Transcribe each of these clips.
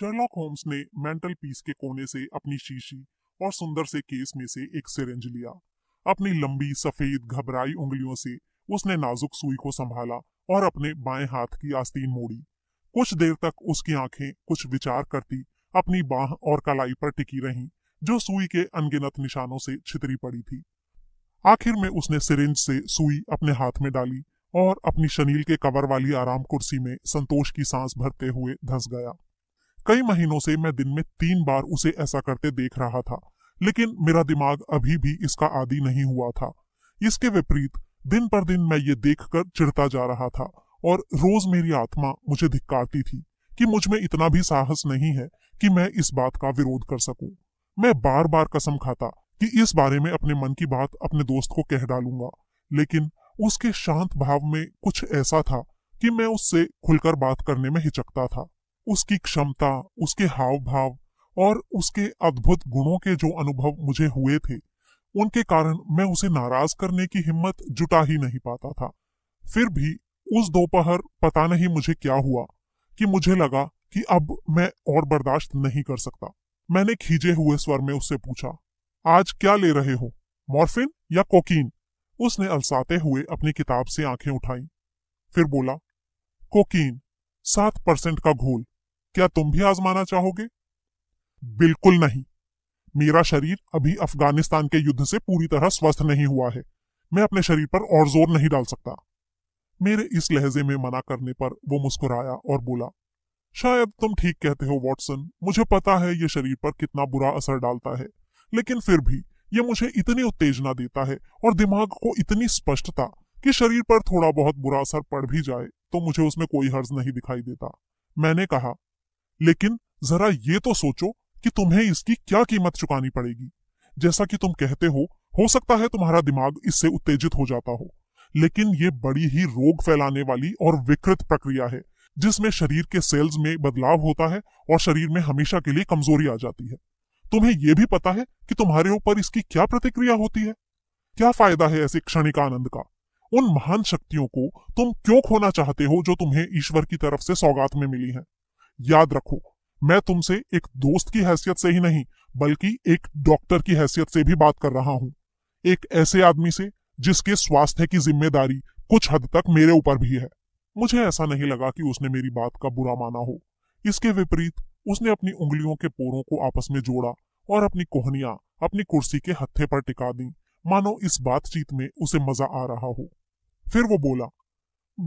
Sherlock Holmes ने mantelpiece के कोने से अपनी शीशी और सुंदर से केस में से एक सिरेंज लिया अपनी लंबी सफेद घबराई उंगलियों से उसने नाजुक सुई को संभाला और अपने बाएं हाथ की आस्तीन मोड़ी कुछ देर तक उसकी आंखें कुछ विचार करती अपनी बाह और कलाई पर टिकी रही जो सुई के अनगिनत निशानों से छितरी पड़ी थी आखिर में उसने सिरिंज से सुई अपने हाथ में डाली और अपनी शनील के कवर वाली आराम कुर्सी में संतोष की सांस भरते हुए धंस गया कई महीनों से मैं दिन में तीन बार उसे ऐसा करते देख रहा था लेकिन मेरा दिमाग अभी भी इसका आदि नहीं हुआ था इसके विपरीत दिन पर दिन मैं ये देखकर चिढ़ता जा रहा था और रोज मेरी आत्मा मुझे धिक्कारती थी कि मुझ में इतना भी साहस नहीं है कि मैं इस बात का विरोध कर सकूं। मैं बार बार कसम खाता कि इस बारे में अपने मन की बात अपने दोस्त को कह डालूंगा लेकिन उसके शांत भाव में कुछ ऐसा था कि मैं उससे खुलकर बात करने में हिचकता था उसकी क्षमता उसके हाव भाव और उसके अद्भुत गुणों के जो अनुभव मुझे हुए थे उनके कारण मैं उसे नाराज करने की हिम्मत जुटा ही नहीं पाता था फिर भी उस दोपहर पता नहीं मुझे क्या हुआ कि मुझे लगा कि अब मैं और बर्दाश्त नहीं कर सकता मैंने खींचे हुए स्वर में उससे पूछा आज क्या ले रहे हो मॉर्फिन या कोकीन उसने अलसाते हुए अपनी किताब से आंखें उठाई फिर बोला कोकीन सात परसेंट का घोल क्या तुम भी आजमाना चाहोगे बिल्कुल नहीं मेरा शरीर अभी अफगानिस्तान के युद्ध से पूरी तरह स्वस्थ नहीं हुआ है मैं अपने शरीर पर और जोर नहीं डाल सकता मेरे इस लहजे में मना करने पर वो मुस्कुराया और बोला शायद तुम ठीक कहते हो वॉटसन मुझे पता है ये शरीर पर कितना बुरा असर डालता है लेकिन फिर भी ये मुझे इतनी उत्तेजना देता है और दिमाग को इतनी स्पष्टता कि शरीर पर थोड़ा बहुत बुरा असर पड़ भी जाए तो मुझे उसमें कोई हर्ज नहीं दिखाई देता मैंने कहा लेकिन जरा ये तो सोचो कि तुम्हें इसकी क्या कीमत चुकानी पड़ेगी जैसा कि तुम कहते हो हो सकता है तुम्हारा दिमाग इससे उत्तेजित हो जाता हो लेकिन ये बड़ी ही रोग फैलाने वाली और विकृत प्रक्रिया है जिसमें शरीर के सेल्स में बदलाव होता है और शरीर में हमेशा के लिए कमजोरी आ जाती है तुम्हें यह भी पता है कि तुम्हारे ऊपर इसकी क्या प्रतिक्रिया होती है क्या फायदा है ऐसे क्षणिक आनंद का उन महान शक्तियों को तुम क्यों खोना चाहते हो जो तुम्हें ईश्वर की तरफ से सौगात में मिली है याद रखो मैं तुमसे एक दोस्त की हैसियत से ही नहीं बल्कि एक डॉक्टर की हैसियत से भी बात कर रहा हूं एक ऐसे आदमी से जिसके स्वास्थ्य की जिम्मेदारी कुछ हद तक मेरे ऊपर भी है मुझे ऐसा नहीं लगा कि उसने मेरी बात का बुरा माना हो इसके विपरीत उसने अपनी उंगलियों के पोरों को आपस में जोड़ा और अपनी कोहनियां अपनी कुर्सी के हत्थे पर टिका दी मानो इस बातचीत में उसे मजा आ रहा हो फिर वो बोला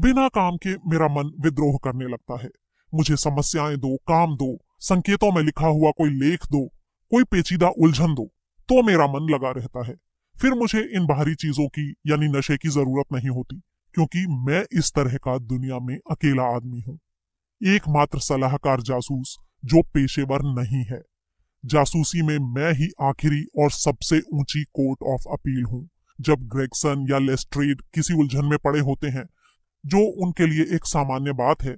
बिना काम के मेरा मन विद्रोह करने लगता है मुझे समस्याएं दो काम दो संकेतों में लिखा हुआ कोई लेख दो कोई पेचीदा उलझन दो तो मेरा मन लगा रहता है फिर मुझे इन बाहरी चीजों की यानी नशे की जरूरत नहीं होती क्योंकि मैं इस तरह का दुनिया में अकेला आदमी हूं एकमात्र सलाहकार जासूस जो पेशेवर नहीं है जासूसी में मैं ही आखिरी और सबसे ऊंची कोर्ट ऑफ अपील हूं जब ग्रेगसन या लेस्ट्रेड किसी उलझन में पड़े होते हैं जो उनके लिए एक सामान्य बात है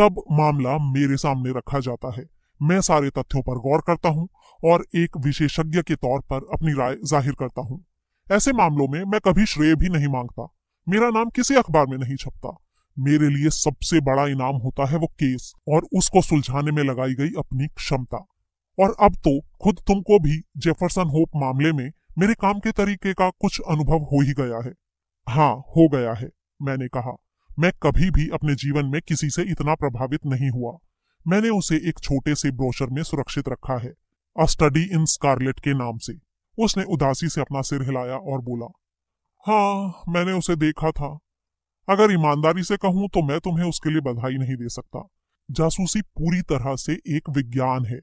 तब मामला मेरे सामने रखा जाता है मैं सारे तथ्यों पर गौर करता हूँ और एक विशेषज्ञ के तौर पर अपनी राय जाहिर करता हूँ ऐसे मामलों में मैं कभी श्रेय भी नहीं मांगता मेरा नाम किसी अखबार में नहीं छपता मेरे लिए सबसे बड़ा इनाम होता है वो केस और उसको सुलझाने में लगाई गई अपनी क्षमता और अब तो खुद तुमको भी जेफरसन होप मामले में मेरे काम के तरीके का कुछ अनुभव हो ही गया है हाँ हो गया है मैंने कहा मैं कभी भी अपने जीवन में किसी से इतना प्रभावित नहीं हुआ मैंने उसे एक छोटे से ब्रोशर में सुरक्षित रखा है अ स्टडी इन स्कारलेट के नाम से उसने उदासी से अपना सिर हिलाया और बोला हाँ मैंने उसे देखा था अगर ईमानदारी से कहूं तो मैं तुम्हें उसके लिए बधाई नहीं दे सकता जासूसी पूरी तरह से एक विज्ञान है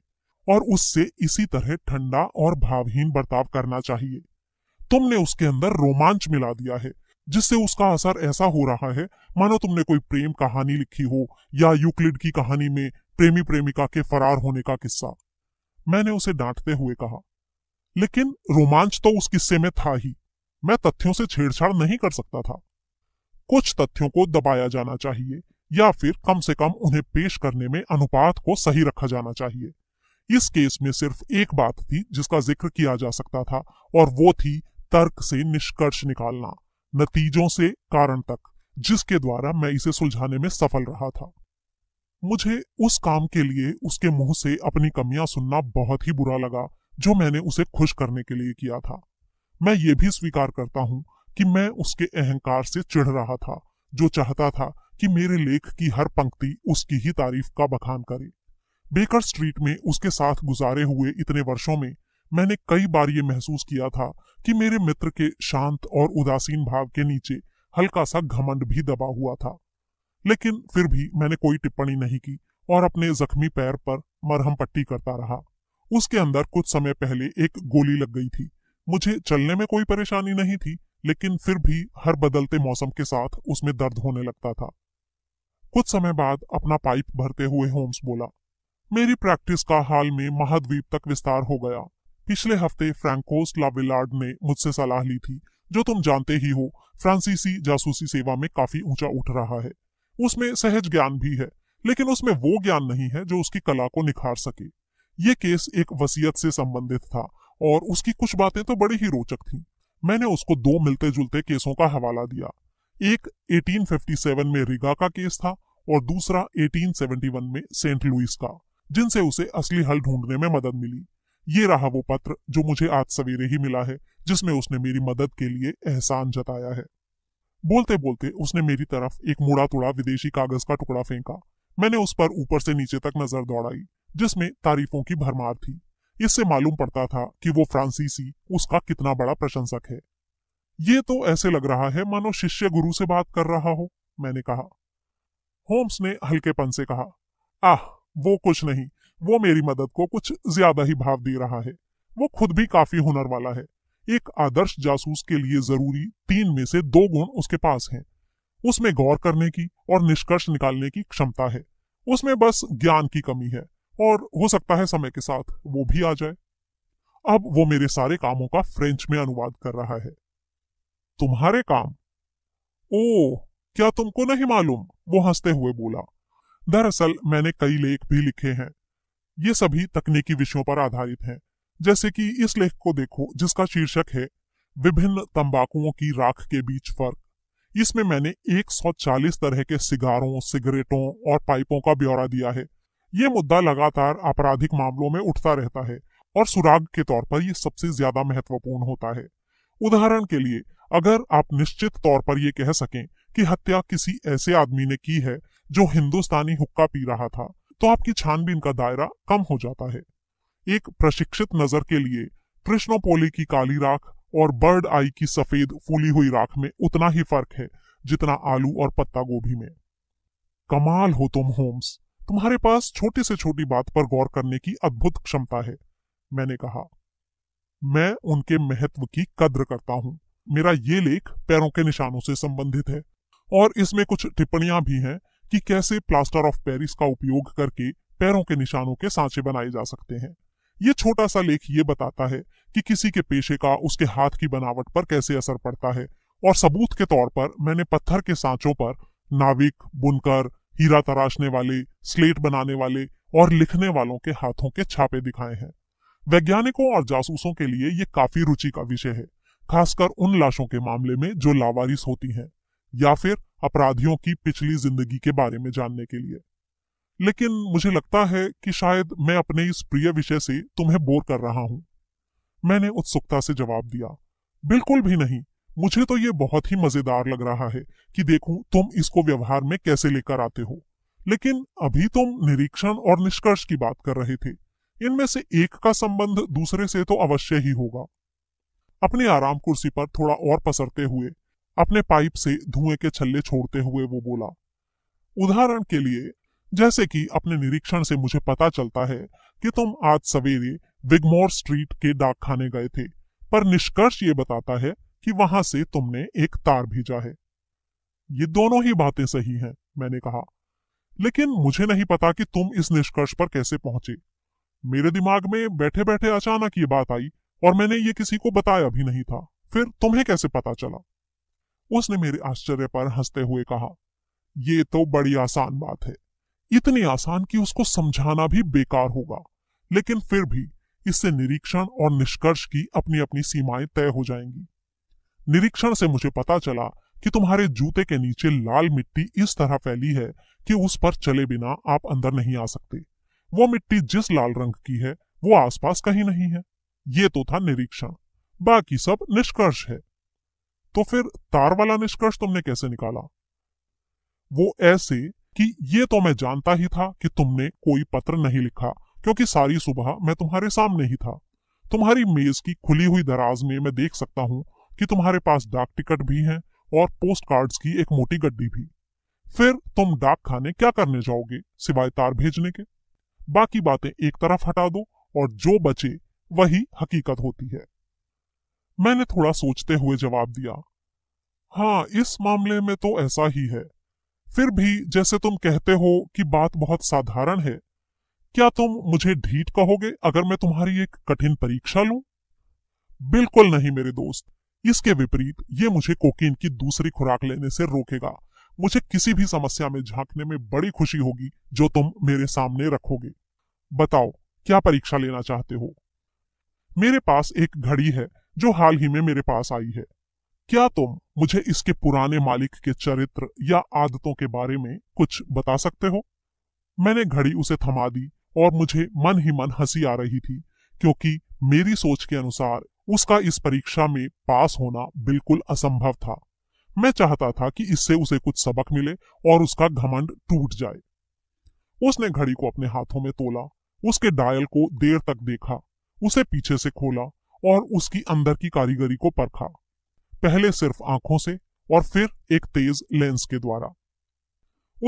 और उससे इसी तरह ठंडा और भावहीन बर्ताव करना चाहिए तुमने उसके अंदर रोमांच मिला दिया है जिससे उसका असर ऐसा हो रहा है मानो तुमने कोई प्रेम कहानी लिखी हो या यूक्लिड की कहानी में प्रेमी प्रेमिका के फरार होने का किस्सा मैंने उसे डांटते हुए कहा लेकिन रोमांच तो उस किस्से में था ही मैं तथ्यों से छेड़छाड़ नहीं कर सकता था कुछ तथ्यों को दबाया जाना चाहिए या फिर कम से कम उन्हें पेश करने में अनुपात को सही रखा जाना चाहिए इस केस में सिर्फ एक बात थी जिसका जिक्र किया जा सकता था और वो थी तर्क से निष्कर्ष निकालना नतीजों से कारण तक जिसके द्वारा मैं इसे सुलझाने में सफल रहा था मुझे उस काम के लिए उसके मुंह से अपनी कमियां सुनना बहुत ही बुरा लगा जो मैंने उसे खुश करने के लिए किया था मैं ये भी स्वीकार करता हूं कि मैं उसके अहंकार से चिढ़ रहा था जो चाहता था कि मेरे लेख की हर पंक्ति उसकी ही तारीफ का बखान करे बेकर स्ट्रीट में उसके साथ गुजारे हुए इतने वर्षों में मैंने कई बार ये महसूस किया था कि मेरे मित्र के शांत और उदासीन भाव के नीचे हल्का सा घमंड भी दबा हुआ था लेकिन फिर भी मैंने कोई टिप्पणी नहीं की और अपने जख्मी पैर पर मरहम पट्टी करता रहा उसके अंदर कुछ समय पहले एक गोली लग गई थी मुझे चलने में कोई परेशानी नहीं थी लेकिन फिर भी हर बदलते मौसम के साथ उसमें दर्द होने लगता था कुछ समय बाद अपना पाइप भरते हुए होम्स बोला मेरी प्रैक्टिस का हाल में महाद्वीप तक विस्तार हो गया पिछले हफ्ते फ्रैंकोस लाविलार्ड ने मुझसे सलाह ली थी जो तुम जानते ही हो फ्रांसीसी जासूसी सेवा में काफी ऊंचा उठ रहा है उसमें सहज ज्ञान भी है लेकिन उसमें वो ज्ञान नहीं है जो उसकी कला को निखार सके ये केस एक वसीयत से संबंधित था और उसकी कुछ बातें तो बड़ी ही रोचक थीं। मैंने उसको दो मिलते जुलते केसों का हवाला दिया एक 1857 में रिगा का केस था और दूसरा 1871 में सेंट लुइस का जिनसे उसे असली हल ढूंढने में मदद मिली ये रहा वो पत्र जो मुझे आज सवेरे ही मिला है जिसमें उसने मेरी मदद के लिए एहसान जताया है बोलते बोलते उसने मेरी तरफ एक मुड़ा तुड़ा विदेशी कागज का टुकड़ा फेंका मैंने उस पर ऊपर से नीचे तक नजर दौड़ाई जिसमें तारीफों की भरमार थी इससे मालूम पड़ता था कि वो फ्रांसीसी उसका कितना बड़ा प्रशंसक है ये तो ऐसे लग रहा है मानो शिष्य गुरु से बात कर रहा हो मैंने कहा होम्स ने हल्केपन से कहा आह वो कुछ नहीं वो मेरी मदद को कुछ ज्यादा ही भाव दे रहा है वो खुद भी काफी हुनर वाला है एक आदर्श जासूस के लिए जरूरी तीन में से दो गुण उसके पास हैं उसमें गौर करने की और निष्कर्ष निकालने की क्षमता है उसमें बस ज्ञान की कमी है और हो सकता है समय के साथ वो भी आ जाए अब वो मेरे सारे कामों का फ्रेंच में अनुवाद कर रहा है तुम्हारे काम ओ क्या तुमको नहीं मालूम वो हंसते हुए बोला दरअसल मैंने कई लेख भी लिखे हैं ये सभी तकनीकी विषयों पर आधारित हैं जैसे कि इस लेख को देखो जिसका शीर्षक है विभिन्न तंबाकुओं की राख के बीच फर्क इसमें मैंने 140 तरह के सिगारों सिगरेटों और पाइपों का ब्यौरा दिया है ये मुद्दा लगातार आपराधिक मामलों में उठता रहता है और सुराग के तौर पर यह सबसे ज्यादा महत्वपूर्ण होता है उदाहरण के लिए अगर आप निश्चित तौर पर यह कह सकें कि हत्या किसी ऐसे आदमी ने की है जो हिंदुस्तानी हुक्का पी रहा था तो आपकी छानबीन का दायरा कम हो जाता है एक प्रशिक्षित नजर के लिए कृष्णोपोली की काली राख और बर्ड आई की सफेद फूली हुई राख में उतना ही फर्क है जितना आलू और पत्ता गोभी में कमाल हो तुम होम्स तुम्हारे पास छोटी से छोटी बात पर गौर करने की अद्भुत क्षमता है मैंने कहा मैं उनके महत्व की कद्र करता हूं मेरा ये लेख पैरों के निशानों से संबंधित है और इसमें कुछ टिप्पणियां भी हैं कि कैसे प्लास्टर ऑफ पेरिस का उपयोग करके पैरों के निशानों के सांचे बनाए जा सकते हैं ये छोटा सा लेख ये बताता है कि किसी के पेशे का उसके हाथ की बनावट पर कैसे असर पड़ता है और सबूत के तौर पर मैंने पत्थर के सांचों पर नाविक बुनकर हीरा तराशने वाले स्लेट बनाने वाले और लिखने वालों के हाथों के छापे दिखाए हैं वैज्ञानिकों और जासूसों के लिए ये काफी रुचि का विषय है खासकर उन लाशों के मामले में जो लावारिस होती हैं या फिर अपराधियों की पिछली जिंदगी के बारे में जानने के लिए लेकिन मुझे लगता है कि शायद मैं अपने इस प्रिय विषय से तुम्हें बोर कर रहा हूं मैंने उत्सुकता से जवाब दिया बिल्कुल भी नहीं मुझे तो ये बहुत ही मजेदार लग रहा है कि देखूं तुम इसको व्यवहार में कैसे लेकर आते हो लेकिन अभी तुम निरीक्षण और निष्कर्ष की बात कर रहे थे इनमें से एक का संबंध दूसरे से तो अवश्य ही होगा अपने आराम कुर्सी पर थोड़ा और पसरते हुए अपने पाइप से धुएं के छल्ले छोड़ते हुए वो बोला उदाहरण के लिए जैसे कि अपने निरीक्षण से मुझे पता चलता है कि तुम आज सवेरे विगमोर स्ट्रीट के डाकखाने गए थे पर निष्कर्ष ये बताता है कि वहां से तुमने एक तार भेजा है ये दोनों ही बातें सही हैं मैंने कहा लेकिन मुझे नहीं पता कि तुम इस निष्कर्ष पर कैसे पहुंचे मेरे दिमाग में बैठे बैठे अचानक ये बात आई और मैंने ये किसी को बताया भी नहीं था फिर तुम्हें कैसे पता चला उसने मेरे आश्चर्य पर हंसते हुए कहा यह तो बड़ी आसान बात है इतनी आसान कि उसको समझाना भी बेकार होगा लेकिन फिर भी इससे निरीक्षण और निष्कर्ष की अपनी अपनी सीमाएं तय हो जाएंगी निरीक्षण से मुझे पता चला कि तुम्हारे जूते के नीचे लाल मिट्टी इस तरह फैली है कि उस पर चले बिना आप अंदर नहीं आ सकते वो मिट्टी जिस लाल रंग की है वो आसपास कहीं नहीं है ये तो था निरीक्षण बाकी सब निष्कर्ष है तो फिर तार वाला निष्कर्ष तुमने कैसे निकाला वो ऐसे कि ये तो मैं जानता ही था कि तुमने कोई पत्र नहीं लिखा क्योंकि सारी सुबह मैं तुम्हारे सामने ही था तुम्हारी मेज की खुली हुई दराज में मैं देख सकता हूं कि तुम्हारे पास डाक टिकट भी है और पोस्ट कार्ड की एक मोटी गड्डी भी फिर तुम डाक खाने क्या करने जाओगे सिवाय तार भेजने के बाकी बातें एक तरफ हटा दो और जो बचे वही हकीकत होती है मैंने थोड़ा सोचते हुए जवाब दिया हाँ इस मामले में तो ऐसा ही है फिर भी जैसे तुम कहते हो कि बात बहुत साधारण है क्या तुम मुझे ढीठ कहोगे अगर मैं तुम्हारी एक कठिन परीक्षा लू बिल्कुल नहीं मेरे दोस्त इसके विपरीत ये मुझे कोकीन की दूसरी खुराक लेने से रोकेगा मुझे किसी भी समस्या में झांकने में बड़ी खुशी होगी जो तुम मेरे सामने रखोगे बताओ क्या परीक्षा लेना चाहते हो मेरे पास एक घड़ी है जो हाल ही में मेरे पास आई है क्या तुम मुझे इसके पुराने मालिक के चरित्र या आदतों के बारे में कुछ बता सकते हो मैंने घड़ी उसे थमा दी और मुझे मन ही मन हंसी आ रही थी क्योंकि मेरी सोच के अनुसार उसका इस परीक्षा में पास होना बिल्कुल असंभव था मैं चाहता था कि इससे उसे कुछ सबक मिले और उसका घमंड टूट जाए उसने घड़ी को अपने हाथों में तोला उसके डायल को देर तक देखा उसे पीछे से खोला और उसकी अंदर की कारीगरी को परखा पहले सिर्फ आंखों से और फिर एक तेज लेंस के द्वारा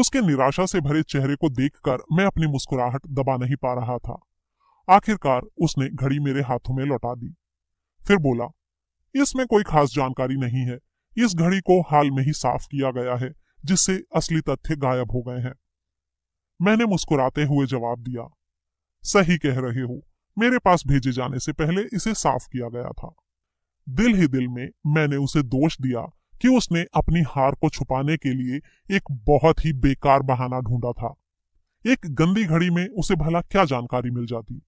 उसके निराशा से भरे चेहरे को देखकर मैं अपनी मुस्कुराहट दबा नहीं पा रहा था आखिरकार उसने घड़ी मेरे हाथों में लौटा दी फिर बोला इसमें कोई खास जानकारी नहीं है इस घड़ी को हाल में ही साफ किया गया है जिससे असली तथ्य गायब हो गए हैं मैंने मुस्कुराते हुए जवाब दिया सही कह रहे हो मेरे पास भेजे जाने से पहले इसे साफ किया गया था दिल ही दिल में मैंने उसे दोष दिया कि उसने अपनी हार को छुपाने के लिए एक बहुत ही बेकार बहाना ढूंढा था एक गंदी घड़ी में उसे भला क्या जानकारी मिल जाती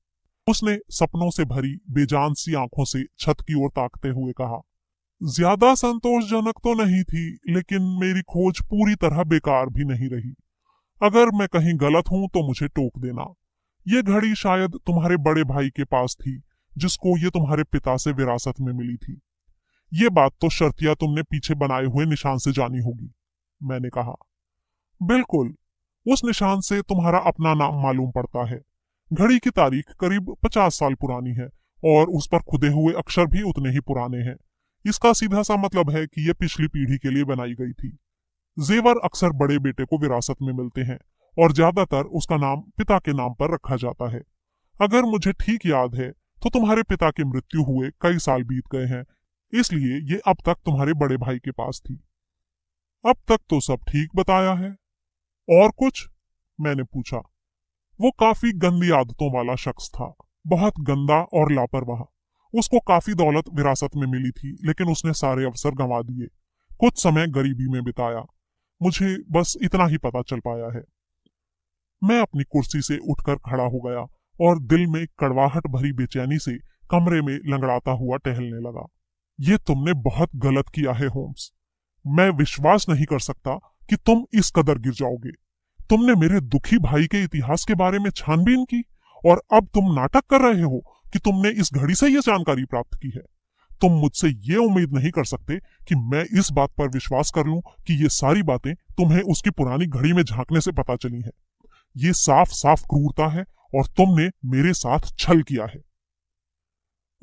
उसने सपनों से भरी बेजान सी आंखों से छत की ओर ताकते हुए कहा ज्यादा संतोषजनक तो नहीं थी लेकिन मेरी खोज पूरी तरह बेकार भी नहीं रही अगर मैं कहीं गलत हूं तो मुझे टोक देना ये घड़ी शायद तुम्हारे बड़े भाई के पास थी जिसको ये तुम्हारे पिता से विरासत में मिली थी ये बात तो शर्तिया तुमने पीछे बनाए हुए निशान से जानी होगी मैंने कहा बिल्कुल उस निशान से तुम्हारा अपना नाम मालूम पड़ता है घड़ी की तारीख करीब पचास साल पुरानी है और उस पर खुदे हुए अक्षर भी उतने ही पुराने हैं इसका सीधा सा मतलब है कि यह पिछली पीढ़ी के लिए बनाई गई थी जेवर अक्सर बड़े बेटे को विरासत में मिलते हैं और ज्यादातर उसका नाम पिता के नाम पर रखा जाता है अगर मुझे ठीक याद है तो तुम्हारे पिता की मृत्यु हुए कई साल बीत गए हैं इसलिए ये अब तक तुम्हारे बड़े भाई के पास थी अब तक तो सब ठीक बताया है और कुछ मैंने पूछा वो काफी गंदी आदतों वाला शख्स था बहुत गंदा और लापरवाह उसको काफी दौलत विरासत में मिली थी लेकिन उसने सारे अवसर गंवा दिए कुछ समय गरीबी में बिताया मुझे बस इतना ही पता चल पाया है मैं अपनी कुर्सी से उठकर खड़ा हो गया और दिल में कड़वाहट भरी बेचैनी से कमरे में लंगड़ाता हुआ टहलने लगा ये तुमने बहुत गलत किया है होम्स मैं विश्वास नहीं कर सकता कि तुम इस कदर गिर जाओगे तुमने मेरे दुखी भाई के इतिहास के बारे में छानबीन की और अब तुम नाटक कर रहे हो कि तुमने इस घड़ी से यह जानकारी प्राप्त की है तुम मुझसे ये उम्मीद नहीं कर सकते कि मैं इस बात पर विश्वास कर लूं कि ये सारी बातें तुम्हें उसकी पुरानी घड़ी में झांकने से पता चली हैं। ये साफ साफ क्रूरता है और तुमने मेरे साथ छल किया है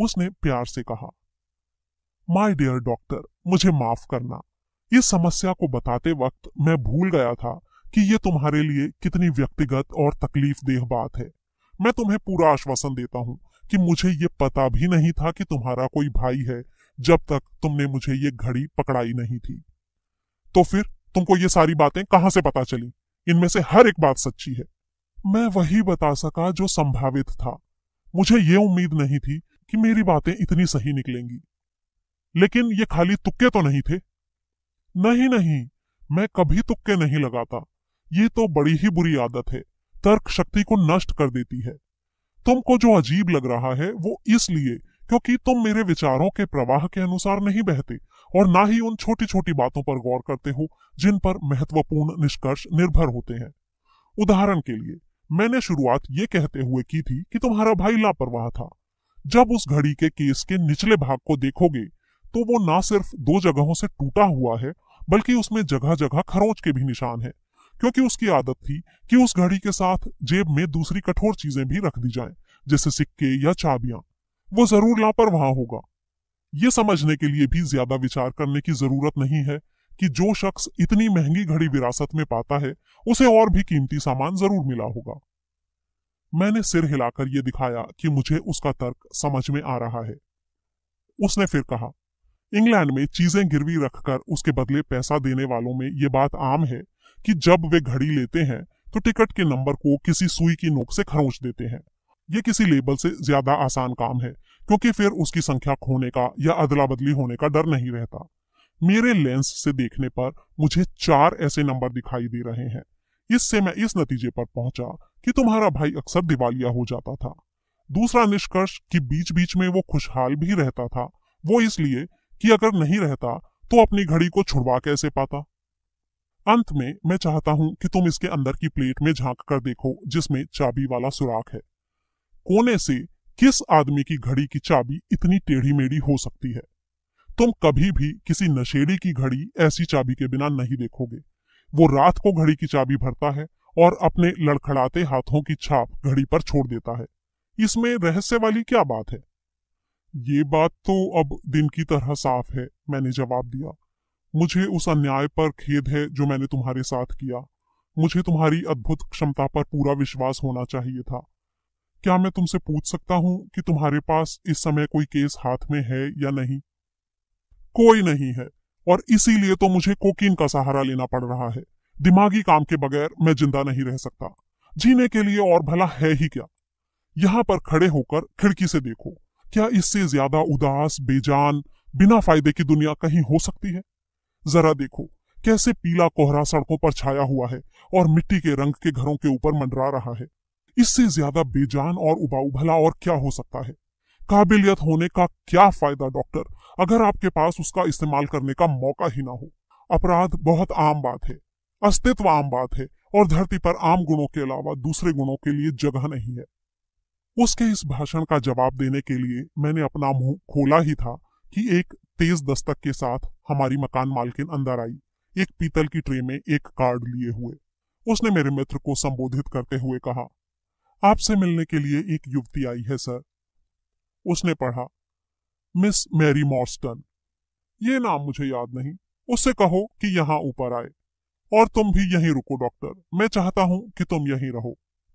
उसने प्यार से कहा माय डियर डॉक्टर मुझे माफ करना इस समस्या को बताते वक्त मैं भूल गया था कि यह तुम्हारे लिए कितनी व्यक्तिगत और तकलीफ देह बात है मैं तुम्हें पूरा आश्वासन देता हूं कि मुझे ये पता भी नहीं था कि तुम्हारा कोई भाई है जब तक तुमने मुझे ये घड़ी पकड़ाई नहीं थी तो फिर तुमको ये सारी बातें कहां से पता चली इनमें से हर एक बात सच्ची है मैं वही बता सका जो संभावित था मुझे ये उम्मीद नहीं थी कि मेरी बातें इतनी सही निकलेंगी लेकिन ये खाली तुक्के तो नहीं थे नहीं नहीं मैं कभी तुक्के नहीं लगाता ये तो बड़ी ही बुरी आदत है तर्क शक्ति को नष्ट कर देती है तुमको जो अजीब लग रहा है वो इसलिए क्योंकि तुम मेरे विचारों के प्रवाह के अनुसार नहीं बहते और ना ही उन छोटी छोटी बातों पर गौर करते हो जिन पर महत्वपूर्ण निष्कर्ष निर्भर होते हैं उदाहरण के लिए मैंने शुरुआत ये कहते हुए की थी कि तुम्हारा भाई लापरवाह था जब उस घड़ी के केस के निचले भाग को देखोगे तो वो ना सिर्फ दो जगहों से टूटा हुआ है बल्कि उसमें जगह जगह खरोंच के भी निशान है क्योंकि उसकी आदत थी कि उस घड़ी के साथ जेब में दूसरी कठोर चीजें भी रख दी जाएं, जैसे सिक्के या चाबियां वो जरूर लापरवाह होगा ये समझने के लिए भी ज्यादा विचार करने की जरूरत नहीं है कि जो शख्स इतनी महंगी घड़ी विरासत में पाता है उसे और भी कीमती सामान जरूर मिला होगा मैंने सिर हिलाकर यह दिखाया कि मुझे उसका तर्क समझ में आ रहा है उसने फिर कहा इंग्लैंड में चीजें गिरवी रखकर उसके बदले पैसा देने वालों में ये बात आम है कि जब वे घड़ी लेते हैं तो टिकट के नंबर को किसी सुई की नोक से खरोच देते हैं यह किसी लेबल से ज्यादा आसान काम है क्योंकि फिर उसकी संख्या खोने का या अदला बदली होने का डर नहीं रहता मेरे लेंस से देखने पर मुझे चार ऐसे नंबर दिखाई दे रहे हैं इससे मैं इस नतीजे पर पहुंचा कि तुम्हारा भाई अक्सर दिवालिया हो जाता था दूसरा निष्कर्ष कि बीच बीच में वो खुशहाल भी रहता था वो इसलिए कि अगर नहीं रहता तो अपनी घड़ी को छुड़वा कैसे पाता अंत में मैं चाहता हूं कि तुम इसके अंदर की प्लेट में झांक कर देखो जिसमें चाबी वाला सुराख है कोने से किस आदमी की घड़ी की चाबी इतनी टेढ़ी मेढ़ी हो सकती है तुम कभी भी किसी नशेड़ी की घड़ी ऐसी चाबी के बिना नहीं देखोगे वो रात को घड़ी की चाबी भरता है और अपने लड़खड़ाते हाथों की छाप घड़ी पर छोड़ देता है इसमें रहस्य वाली क्या बात है ये बात तो अब दिन की तरह साफ है मैंने जवाब दिया मुझे उस अन्याय पर खेद है जो मैंने तुम्हारे साथ किया मुझे तुम्हारी अद्भुत क्षमता पर पूरा विश्वास होना चाहिए था क्या मैं तुमसे पूछ सकता हूं कि तुम्हारे पास इस समय कोई केस हाथ में है या नहीं कोई नहीं है और इसीलिए तो मुझे कोकीन का सहारा लेना पड़ रहा है दिमागी काम के बगैर मैं जिंदा नहीं रह सकता जीने के लिए और भला है ही क्या यहां पर खड़े होकर खिड़की से देखो क्या इससे ज्यादा उदास बेजान बिना फायदे की दुनिया कहीं हो सकती है जरा देखो कैसे पीला कोहरा सड़कों पर छाया हुआ है और मिट्टी के रंग के घरों के ऊपर मंडरा रहा है इससे ज्यादा बेजान और उबाऊ भला और क्या हो सकता है काबिलियत होने का क्या फायदा डॉक्टर अगर आपके पास उसका इस्तेमाल करने का मौका ही ना हो अपराध बहुत आम बात है अस्तित्व आम बात है और धरती पर आम गुणों के अलावा दूसरे गुणों के लिए जगह नहीं है उसके इस भाषण का जवाब देने के लिए मैंने अपना मुंह खोला ही था कि एक तेज दस्तक के साथ हमारी मकान मालकिन अंदर आई एक पीतल की ट्रे में एक कार्ड लिए हुए उसने मेरे मित्र को संबोधित करते हुए कहा आपसे मिलने के लिए एक युवती आई है सर उसने पढ़ा मिस मैरी मॉर्स्टन ये नाम मुझे याद नहीं उससे कहो कि यहां ऊपर आए और तुम भी यहीं रुको डॉक्टर मैं चाहता हूं कि तुम यहीं रहो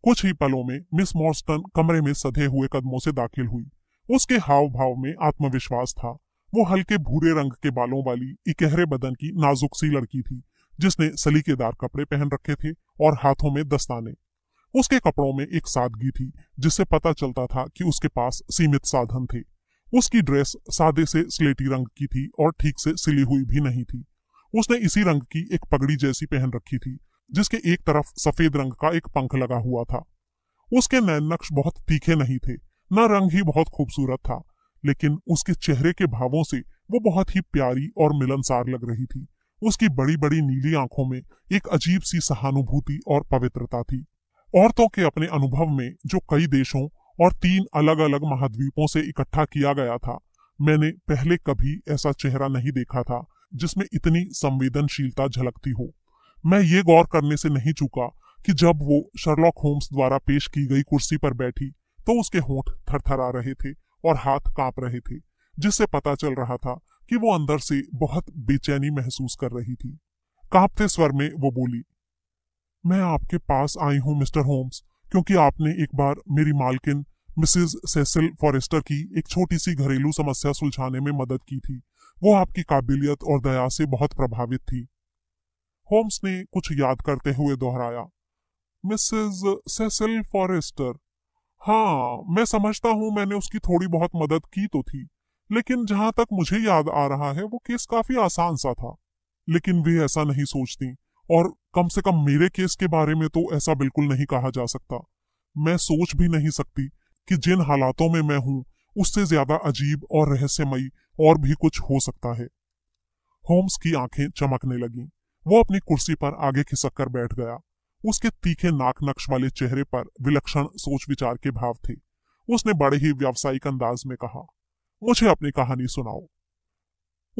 कुछ ही पलों में मिस मॉर्स्टन कमरे में सधे हुए कदमों से दाखिल हुई उसके हाव भाव में आत्मविश्वास था वो हल्के भूरे रंग के बालों वाली इकहरे बदन की नाजुक सी लड़की थी जिसने सलीकेदार कपड़े पहन रखे थे और हाथों में दस्ताने उसके कपड़ों में एक सादगी थी जिससे पता चलता था कि उसके पास सीमित साधन थे उसकी ड्रेस सादे से स्लेटी रंग की थी और ठीक से सिली हुई भी नहीं थी उसने इसी रंग की एक पगड़ी जैसी पहन रखी थी जिसके एक तरफ सफेद रंग का एक पंख लगा हुआ था उसके नैन नक्श बहुत तीखे नहीं थे न रंग ही बहुत खूबसूरत था लेकिन उसके चेहरे के भावों से वो बहुत ही प्यारी और मिलनसार लग रही थी उसकी बड़ी बड़ी नीली आंखों में एक अजीब सी सहानुभूति और पवित्रता थी औरतों के अपने अनुभव में जो कई देशों और तीन अलग अलग महाद्वीपों से इकट्ठा किया गया था मैंने पहले कभी ऐसा चेहरा नहीं देखा था जिसमें इतनी संवेदनशीलता झलकती हो मैं ये गौर करने से नहीं चुका कि जब वो शर्लॉक होम्स द्वारा पेश की गई कुर्सी पर बैठी तो उसके होंठ थरथरा रहे थे और हाथ कांप रहे थे जिससे पता चल रहा था कि वो अंदर से बहुत बेचैनी महसूस कर रही थी कांपते स्वर में वो बोली मैं आपके पास आई हूं मिस्टर होम्स क्योंकि आपने एक बार मेरी मालकिन मिसेस सेसिल फॉरेस्टर की एक छोटी सी घरेलू समस्या सुलझाने में मदद की थी वो आपकी काबिलियत और दया से बहुत प्रभावित थी होम्स ने कुछ याद करते हुए दोहराया मिसेस सेसिल फॉरेस्टर हाँ मैं समझता हूं मैंने उसकी थोड़ी बहुत मदद की तो थी लेकिन जहां तक मुझे याद आ रहा है वो केस काफी आसान सा था लेकिन वे ऐसा नहीं सोचती और कम से कम मेरे केस के बारे में तो ऐसा बिल्कुल नहीं कहा जा सकता मैं सोच भी नहीं सकती कि जिन हालातों में मैं हूं उससे ज्यादा अजीब और रहस्यमयी और भी कुछ हो सकता है होम्स की आंखें चमकने लगी वो अपनी कुर्सी पर आगे खिसक कर बैठ गया उसके तीखे नाक नक्श वाले चेहरे पर विलक्षण सोच विचार के भाव थे उसने बड़े ही व्यावसायिक अंदाज में कहा मुझे अपनी कहानी सुनाओ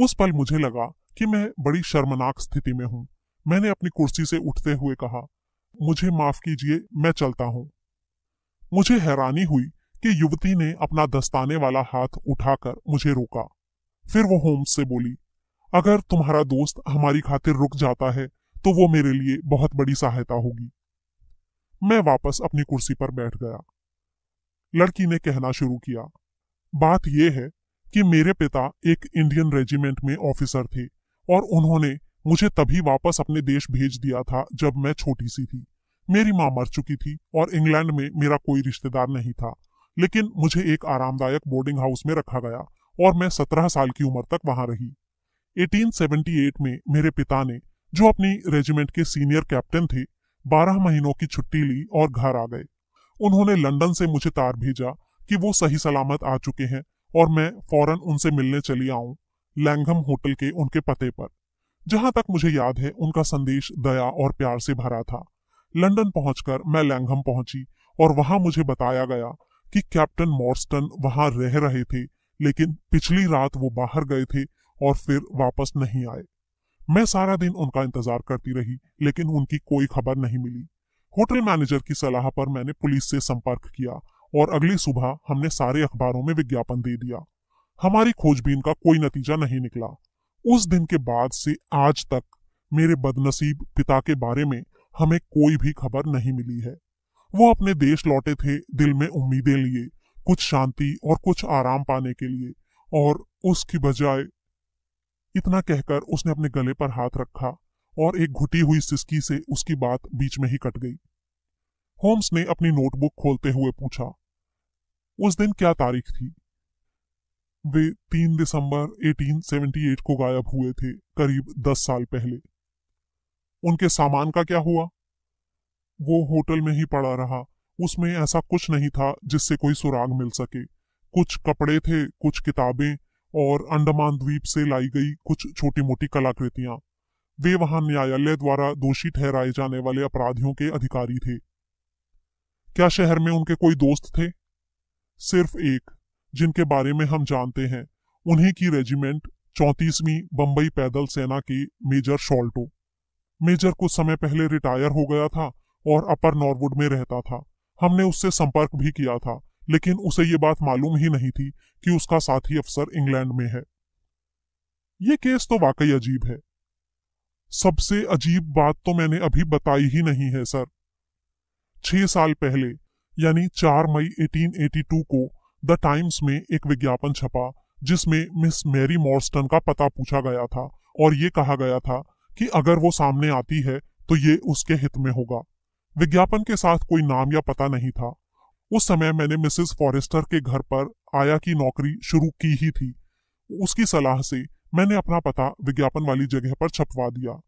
उस पल मुझे लगा कि मैं बड़ी शर्मनाक स्थिति में हूं मैंने अपनी कुर्सी से उठते हुए कहा मुझे माफ कीजिए मैं चलता हूं मुझे हैरानी हुई कि युवती ने अपना दस्ताने वाला हाथ उठाकर मुझे रोका फिर वो होम्स से बोली अगर तुम्हारा दोस्त हमारी खातिर रुक जाता है तो वो मेरे लिए बहुत बड़ी सहायता होगी मैं वापस अपनी कुर्सी पर बैठ गया लड़की ने कहना शुरू किया बात यह है कि मेरे पिता एक इंडियन रेजिमेंट में ऑफिसर थे और उन्होंने मुझे तभी वापस अपने देश भेज दिया था जब मैं छोटी सी थी मेरी माँ मर चुकी थी और इंग्लैंड में मेरा कोई रिश्तेदार नहीं था लेकिन मुझे एक आरामदायक बोर्डिंग हाउस में रखा गया और मैं सत्रह साल की उम्र तक वहां रही 1878 में मेरे पिता ने जो अपनी रेजिमेंट के सीनियर कैप्टन थे बारह महीनों की छुट्टी ली और घर आ गए उन्होंने लंदन से मुझे तार भेजा कि वो सही सलामत आ चुके हैं और मैं फौरन उनसे मिलने चली आऊं लैंगम होटल के उनके पते पर जहां तक मुझे याद है उनका संदेश दया और प्यार से भरा था लंदन पहुंचकर मैं लैंगम पहुंची और वहां मुझे बताया गया कि कैप्टन मॉर्स्टन वहां रह रहे थे लेकिन पिछली रात वो बाहर गए थे और फिर वापस नहीं आए मैं सारा दिन उनका इंतजार करती रही लेकिन उनकी कोई खबर नहीं मिली होटल मैनेजर की सलाह पर मैंने पुलिस से संपर्क किया और अगली सुबह हमने सारे अखबारों में विज्ञापन दे दिया हमारी खोजबीन का कोई नतीजा नहीं निकला उस दिन के बाद से आज तक मेरे बदनसीब पिता के बारे में हमें कोई भी खबर नहीं मिली है वो अपने देश लौटे थे दिल में उम्मीदें लिए कुछ शांति और कुछ आराम पाने के लिए और उसकी बजाय इतना कहकर उसने अपने गले पर हाथ रखा और एक घुटी हुई सिस्की से उसकी बात बीच में ही कट गई होम्स ने अपनी नोटबुक खोलते हुए पूछा उस दिन क्या तारीख थी वे 3 दिसंबर 1878 को गायब हुए थे करीब 10 साल पहले उनके सामान का क्या हुआ वो होटल में ही पड़ा रहा उसमें ऐसा कुछ नहीं था जिससे कोई सुराग मिल सके कुछ कपड़े थे कुछ किताबें और अंडमान द्वीप से लाई गई कुछ छोटी मोटी कलाकृतियां वे वहां न्यायालय द्वारा दोषी ठहराए जाने वाले अपराधियों के अधिकारी थे क्या शहर में उनके कोई दोस्त थे सिर्फ एक जिनके बारे में हम जानते हैं उन्हीं की रेजिमेंट चौंतीसवीं बंबई पैदल सेना के मेजर शॉल्टो मेजर कुछ समय पहले रिटायर हो गया था और अपर नॉरवुड में रहता था हमने उससे संपर्क भी किया था लेकिन उसे ये बात मालूम ही नहीं थी कि उसका साथी अफसर इंग्लैंड में है ये केस तो वाकई अजीब है सबसे अजीब बात तो मैंने अभी बताई ही नहीं है सर छह साल पहले यानी 4 मई 1882 को द टाइम्स में एक विज्ञापन छपा जिसमें मिस मैरी मॉर्स्टन का पता पूछा गया था और ये कहा गया था कि अगर वो सामने आती है तो ये उसके हित में होगा विज्ञापन के साथ कोई नाम या पता नहीं था उस समय मैंने मिसेस फॉरेस्टर के घर पर आया की नौकरी शुरू की ही थी उसकी सलाह से मैंने अपना पता विज्ञापन वाली जगह पर छपवा दिया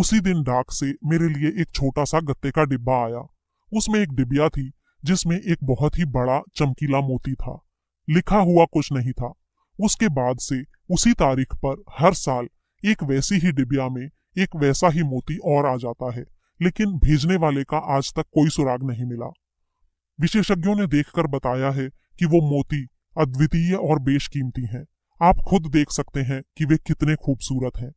उसी दिन डाक से मेरे लिए एक छोटा सा गत्ते का डिब्बा आया उसमें एक डिबिया थी जिसमें एक बहुत ही बड़ा चमकीला मोती था लिखा हुआ कुछ नहीं था उसके बाद से उसी तारीख पर हर साल एक वैसी ही डिबिया में एक वैसा ही मोती और आ जाता है लेकिन भेजने वाले का आज तक कोई सुराग नहीं मिला विशेषज्ञों ने देखकर बताया है कि वो मोती अद्वितीय और बेशकीमती हैं आप खुद देख सकते हैं कि वे कितने खूबसूरत हैं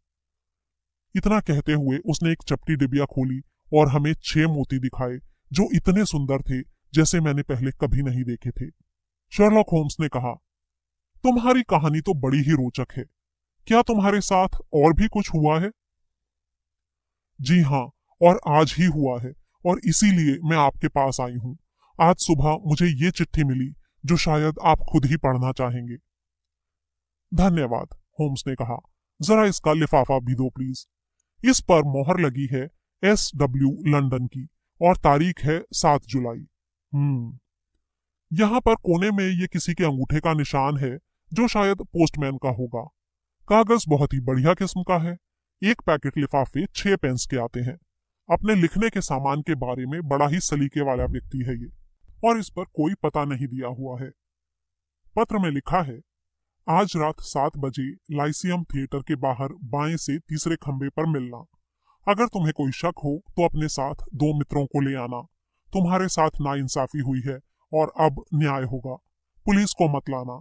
इतना कहते हुए उसने एक चपटी डिबिया खोली और हमें छह मोती दिखाए जो इतने सुंदर थे जैसे मैंने पहले कभी नहीं देखे थे शर्लॉक होम्स ने कहा तुम्हारी कहानी तो बड़ी ही रोचक है क्या तुम्हारे साथ और भी कुछ हुआ है जी हाँ और आज ही हुआ है और इसीलिए मैं आपके पास आई हूं आज सुबह मुझे ये चिट्ठी मिली जो शायद आप खुद ही पढ़ना चाहेंगे धन्यवाद होम्स ने कहा जरा इसका लिफाफा भी दो प्लीज इस पर मोहर लगी है एस डब्ल्यू लंदन की और तारीख है सात जुलाई हम्म। यहां पर कोने में ये किसी के अंगूठे का निशान है जो शायद पोस्टमैन का होगा कागज बहुत ही बढ़िया किस्म का है एक पैकेट लिफाफे छह पेंस के आते हैं अपने लिखने के सामान के बारे में बड़ा ही सलीके वाला व्यक्ति है ये और इस पर कोई पता नहीं दिया हुआ है पत्र में लिखा है आज रात सात बजे लाइसियम थिएटर के बाहर बाएं से तीसरे खंबे पर मिलना अगर तुम्हें कोई शक हो तो अपने साथ दो मित्रों को ले आना तुम्हारे साथ नाइंसाफी हुई है और अब न्याय होगा पुलिस को मत लाना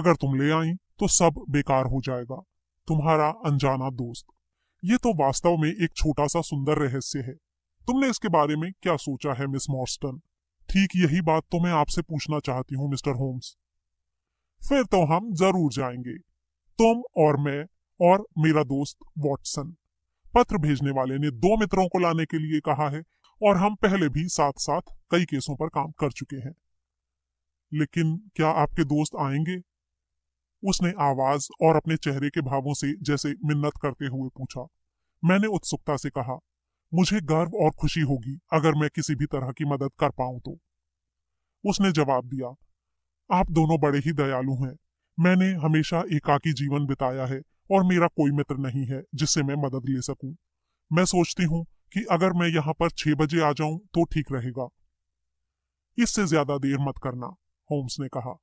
अगर तुम ले आई तो सब बेकार हो जाएगा तुम्हारा अनजाना दोस्त ये तो वास्तव में एक छोटा सा सुंदर रहस्य है तुमने इसके बारे में क्या सोचा है मिस मॉर्स्टन ठीक यही बात तो मैं आपसे पूछना चाहती हूँ मिस्टर होम्स फिर तो हम जरूर जाएंगे तुम और मैं और मेरा दोस्त वॉटसन पत्र भेजने वाले ने दो मित्रों को लाने के लिए कहा है और हम पहले भी साथ साथ कई केसों पर काम कर चुके हैं लेकिन क्या आपके दोस्त आएंगे उसने आवाज और अपने चेहरे के भावों से जैसे मिन्नत करते हुए पूछा मैंने उत्सुकता से कहा मुझे गर्व और खुशी होगी अगर मैं किसी भी तरह की मदद कर पाऊं तो उसने जवाब दिया आप दोनों बड़े ही दयालु हैं मैंने हमेशा एकाकी जीवन बिताया है और मेरा कोई मित्र नहीं है जिससे मैं मदद ले सकूं मैं सोचती हूं कि अगर मैं यहां पर छह बजे आ जाऊं तो ठीक रहेगा इससे ज्यादा देर मत करना होम्स ने कहा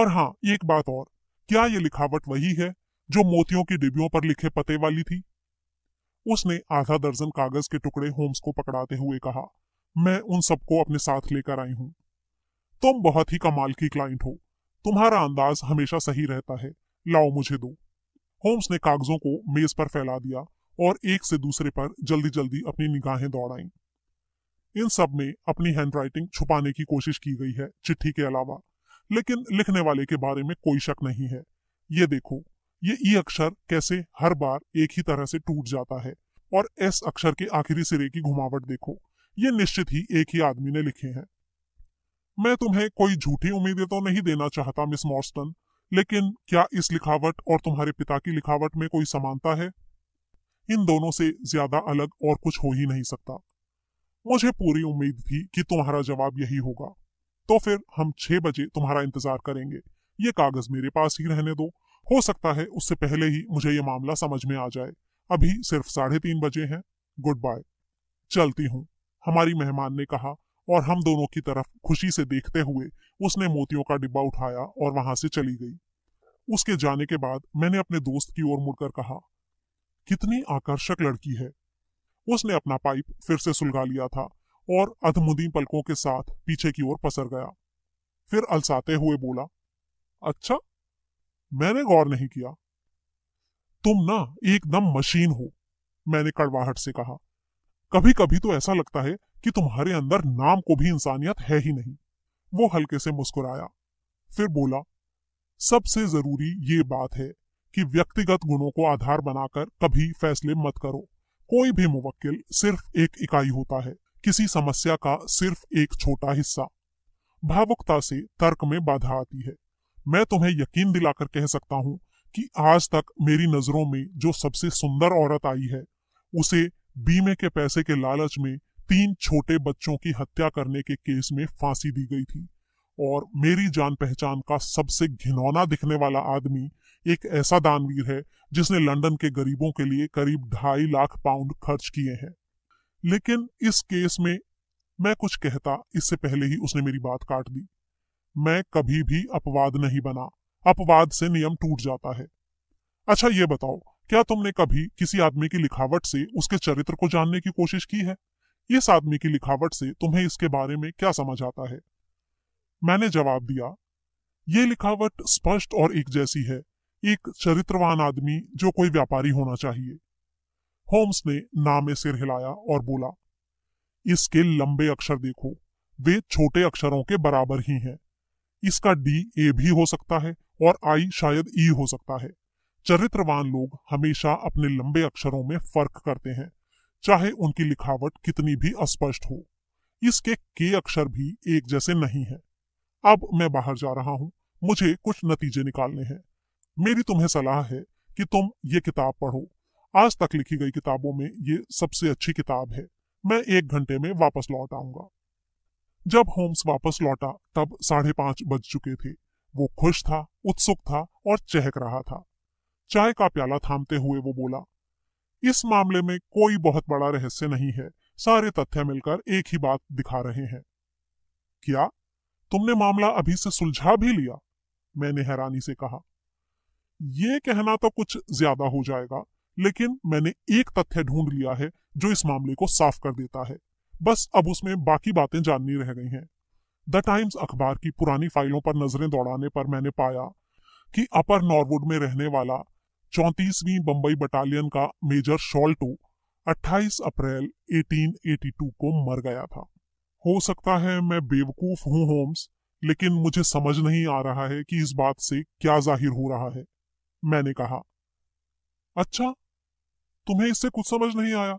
और हाँ एक बात और क्या ये लिखावट वही है जो मोतियों की डिब्बियों पर लिखे पते वाली थी उसने आधा दर्जन कागज के टुकड़े होम्स को पकड़ाते हुए कहा मैं उन सबको अपने साथ लेकर आई हूं तुम बहुत ही कमाल की क्लाइंट हो तुम्हारा अंदाज हमेशा सही रहता है लाओ मुझे दो होम्स ने कागजों को मेज पर फैला दिया और एक से दूसरे पर जल्दी जल्दी अपनी निगाहें दौड़ाई इन सब में अपनी हैंडराइटिंग छुपाने की कोशिश की गई है चिट्ठी के अलावा लेकिन लिखने वाले के बारे में कोई शक नहीं है ये देखो ये ई अक्षर कैसे हर बार एक ही तरह से टूट जाता है और एस अक्षर के आखिरी सिरे की घुमावट देखो ये निश्चित ही एक ही आदमी ने लिखे हैं मैं तुम्हें कोई झूठी उम्मीदें तो नहीं देना चाहता मिस मॉर्स्टन लेकिन क्या इस लिखावट और तुम्हारे पिता की लिखावट में कोई समानता है इन दोनों से ज्यादा अलग और कुछ हो ही नहीं सकता मुझे पूरी उम्मीद थी कि तुम्हारा जवाब यही होगा तो फिर हम छह बजे तुम्हारा इंतजार करेंगे ये कागज मेरे पास ही रहने दो हो सकता है उससे पहले ही मुझे ये मामला समझ में आ जाए अभी सिर्फ साढ़े तीन बजे हैं गुड बाय चलती हूँ हमारी मेहमान ने कहा और हम दोनों की तरफ खुशी से देखते हुए उसने मोतियों का डिब्बा उठाया और वहां से चली गई उसके जाने के बाद मैंने अपने दोस्त की ओर मुड़कर कहा कितनी आकर्षक लड़की है उसने अपना पाइप फिर से सुलगा लिया था और अधमुदी पलकों के साथ पीछे की ओर पसर गया फिर अलसाते हुए बोला अच्छा मैंने गौर नहीं किया तुम ना एकदम मशीन हो मैंने कड़वाहट से कहा कभी कभी तो ऐसा लगता है कि तुम्हारे अंदर नाम को भी इंसानियत है ही नहीं वो हल्के से मुस्कुराया फिर बोला सबसे जरूरी ये बात है कि व्यक्तिगत गुणों को आधार बनाकर कभी फैसले मत करो कोई भी मुवक्किल सिर्फ एक इकाई होता है किसी समस्या का सिर्फ एक छोटा हिस्सा भावुकता से तर्क में बाधा आती है मैं तुम्हें यकीन दिलाकर कह सकता हूं कि आज तक मेरी नजरों में जो सबसे सुंदर औरत आई है उसे बीमे के पैसे के लालच में तीन छोटे बच्चों की हत्या करने के केस में फांसी दी गई थी और मेरी जान पहचान का सबसे घिनौना दिखने वाला आदमी एक ऐसा दानवीर है जिसने लंदन के गरीबों के लिए करीब ढाई लाख पाउंड खर्च किए हैं लेकिन इस केस में मैं कुछ कहता इससे पहले ही उसने मेरी बात काट दी मैं कभी भी अपवाद नहीं बना अपवाद से नियम टूट जाता है अच्छा ये बताओ क्या तुमने कभी किसी आदमी की लिखावट से उसके चरित्र को जानने की कोशिश की है इस आदमी की लिखावट से तुम्हें इसके बारे में क्या समझ आता है मैंने जवाब दिया ये लिखावट स्पष्ट और एक जैसी है एक चरित्रवान आदमी जो कोई व्यापारी होना चाहिए होम्स ने ना में सिर हिलाया और बोला इसके लंबे अक्षर देखो वे छोटे अक्षरों के बराबर ही हैं इसका डी ए भी हो सकता है और आई शायद ई e हो सकता है चरित्रवान लोग हमेशा अपने लंबे अक्षरों में फर्क करते हैं चाहे उनकी लिखावट कितनी भी अस्पष्ट हो इसके के अक्षर भी एक जैसे नहीं है अब मैं बाहर जा रहा हूं मुझे कुछ नतीजे निकालने हैं मेरी तुम्हें सलाह है कि तुम ये किताब पढ़ो आज तक लिखी गई किताबों में ये सबसे अच्छी किताब है मैं एक घंटे में वापस लौट आऊंगा जब होम्स वापस लौटा तब साढ़े पांच बज चुके थे वो खुश था उत्सुक था और चहक रहा था चाय का प्याला थामते हुए वो बोला इस मामले में कोई बहुत बड़ा रहस्य नहीं है सारे तथ्य मिलकर एक ही बात दिखा रहे हैं क्या तुमने मामला अभी से सुलझा भी लिया मैंने हैरानी से कहा यह कहना तो कुछ ज्यादा हो जाएगा लेकिन मैंने एक तथ्य ढूंढ लिया है जो इस मामले को साफ कर देता है बस अब उसमें बाकी बातें जाननी रह गई हैं द टाइम्स अखबार की पुरानी फाइलों पर नजरें दौड़ाने पर मैंने पाया कि अपर नॉरवुड में रहने वाला चौंतीसवीं बंबई बटालियन का मेजर शॉल्टो 28 अप्रैल 1882 को मर गया था हो सकता है मैं बेवकूफ हूं होम्स लेकिन मुझे समझ नहीं आ रहा है कि इस बात से क्या जाहिर हो रहा है मैंने कहा अच्छा तुम्हें इससे कुछ समझ नहीं आया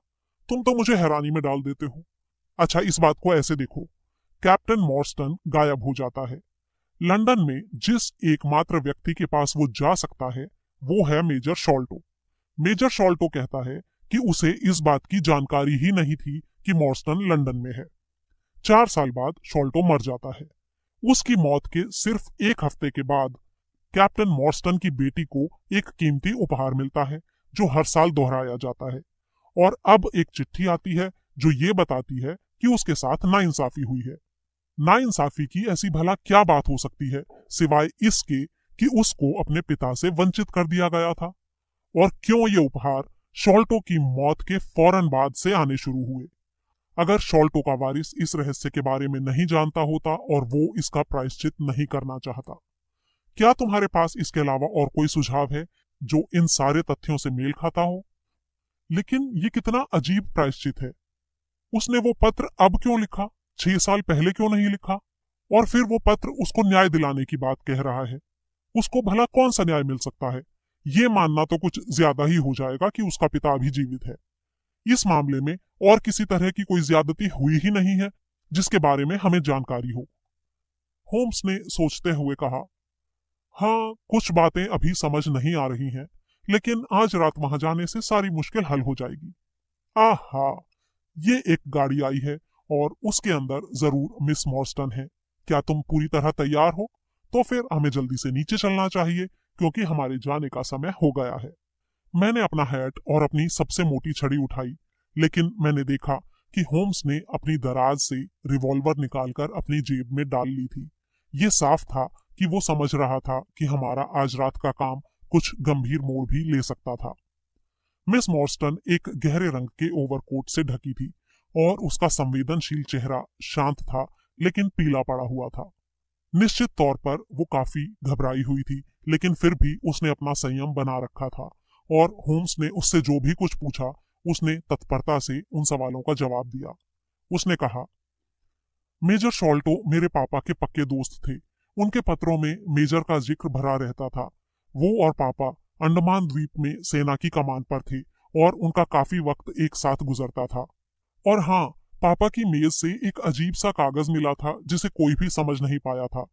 तुम तो मुझे हैरानी में डाल देते हो अच्छा इस बात को ऐसे देखो कैप्टन मॉर्स्टन गायब हो जाता है लंदन में जिस एकमात्र व्यक्ति के पास वो जा सकता है वो है मेजर शॉल्टो मेजर शॉल्टो कहता है कि उसे इस बात की जानकारी ही नहीं थी कि मॉर्स्टन लंदन में है चार साल बाद शोल्टो मर जाता है उसकी मौत के सिर्फ एक हफ्ते के बाद कैप्टन मॉर्स्टन की बेटी को एक कीमती उपहार मिलता है जो हर साल दोहराया जाता है और अब एक चिट्ठी आती है जो ये बताती है कि उसके साथ नाइंसाफी हुई है नाइंसाफी की ऐसी भला क्या बात हो सकती है सिवाय इसके कि उसको अपने पिता से वंचित कर दिया गया था और क्यों ये उपहार शोल्टो की मौत के फौरन बाद से आने शुरू हुए अगर शॉल्टो का वारिस इस रहस्य के बारे में नहीं जानता होता और वो इसका प्रायश्चित नहीं करना चाहता क्या तुम्हारे पास इसके अलावा और कोई सुझाव है जो इन सारे तथ्यों से मेल खाता हो लेकिन ये कितना अजीब प्रायश्चित है उसने वो पत्र अब क्यों लिखा छह साल पहले क्यों नहीं लिखा और फिर वो पत्र उसको न्याय दिलाने की बात कह रहा है उसको भला कौन सा न्याय मिल सकता है ये मानना तो कुछ ज्यादा ही हो जाएगा कि उसका पिता अभी जीवित है इस मामले में और किसी तरह की कोई ज्यादती हुई ही नहीं है जिसके बारे में हमें जानकारी हो होम्स ने सोचते हुए कहा हाँ कुछ बातें अभी समझ नहीं आ रही हैं लेकिन आज रात वहां जाने से सारी मुश्किल हल हो जाएगी आहा ये एक गाड़ी आई है और उसके अंदर जरूर मिस मॉर्स्टन है क्या तुम पूरी तरह तैयार हो तो फिर हमें जल्दी से नीचे चलना चाहिए क्योंकि हमारे जाने का समय हो गया है मैंने अपना हैट और अपनी सबसे मोटी छड़ी उठाई लेकिन मैंने देखा कि होम्स ने अपनी दराज से रिवॉल्वर निकालकर अपनी जेब में डाल ली थी ये साफ था कि वो समझ रहा था कि हमारा आज रात का काम कुछ गंभीर मोड़ भी ले सकता था मिस मॉर्स्टन एक गहरे रंग के ओवरकोट से ढकी थी और उसका संवेदनशील चेहरा शांत था लेकिन पीला पड़ा हुआ था निश्चित तौर पर वो काफी घबराई हुई थी लेकिन फिर भी उसने अपना संयम बना रखा था और होम्स ने उससे जो भी कुछ पूछा उसने तत्परता से उन सवालों का जवाब दिया उसने कहा मेजर शॉल्टो मेरे पापा के पक्के दोस्त थे उनके पत्रों में मेजर का जिक्र भरा रहता था वो और पापा अंडमान द्वीप में सेना की कमान पर थे और उनका काफी वक्त एक साथ गुजरता था और हाँ पापा की मेज से एक अजीब सा कागज मिला था जिसे कोई भी समझ नहीं पाया था